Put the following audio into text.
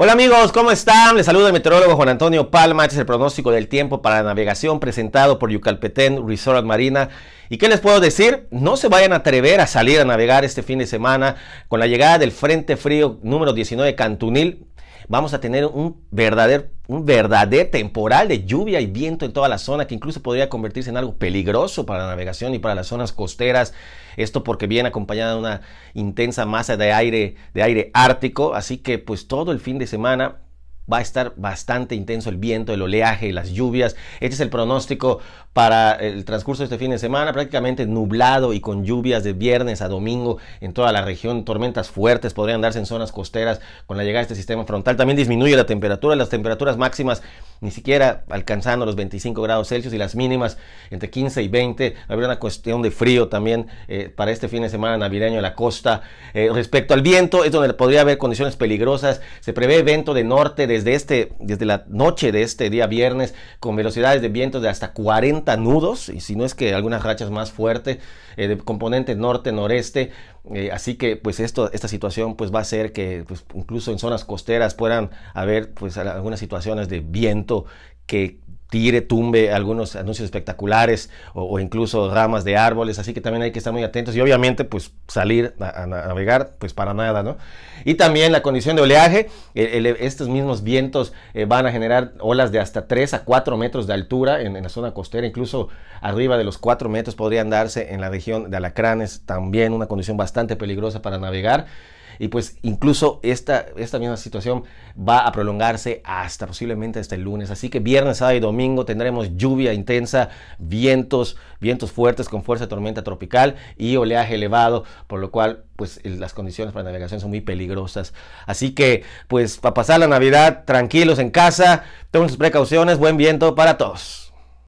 Hola amigos, ¿cómo están? Les saluda el meteorólogo Juan Antonio Palma. Este es el pronóstico del tiempo para la navegación presentado por Yucalpetén Resort Marina. ¿Y qué les puedo decir? No se vayan a atrever a salir a navegar este fin de semana con la llegada del Frente Frío número 19 Cantunil. Vamos a tener un verdadero, un verdadero temporal de lluvia y viento en toda la zona que incluso podría convertirse en algo peligroso para la navegación y para las zonas costeras. Esto porque viene acompañada de una intensa masa de aire, de aire ártico. Así que pues todo el fin de semana va a estar bastante intenso el viento, el oleaje, las lluvias. Este es el pronóstico para el transcurso de este fin de semana, prácticamente nublado y con lluvias de viernes a domingo en toda la región. Tormentas fuertes podrían darse en zonas costeras con la llegada de este sistema frontal. También disminuye la temperatura, las temperaturas máximas ni siquiera alcanzando los 25 grados Celsius y las mínimas entre 15 y 20. Habrá una cuestión de frío también eh, para este fin de semana navideño en la costa. Eh, respecto al viento, es donde podría haber condiciones peligrosas. Se prevé viento de norte, de desde, este, desde la noche de este día viernes con velocidades de viento de hasta 40 nudos, y si no es que algunas rachas más fuertes eh, de componente norte-noreste. Eh, así que pues esto, esta situación pues va a ser que pues, incluso en zonas costeras puedan haber pues algunas situaciones de viento que tire, tumbe algunos anuncios espectaculares o, incluso ramas de árboles, así que también hay que estar muy atentos y obviamente pues salir a, navegar pues para nada, ¿no? Y también la condición de oleaje, e, estos mismos vientos eh, van a generar olas de hasta 3 a 4 metros de altura en, en, la zona costera, incluso arriba de los 4 metros podrían darse en la región de Alacranes, también una condición bastante peligrosa para navegar. Y pues incluso esta, misma situación va a prolongarse hasta posiblemente hasta el lunes. Así que viernes, sábado y domingo tendremos lluvia intensa, vientos, vientos fuertes con fuerza de tormenta tropical y oleaje elevado, por lo cual pues las condiciones para navegación son muy peligrosas. Así que pues para pasar la Navidad tranquilos en casa, tomen sus precauciones, buen viento para todos.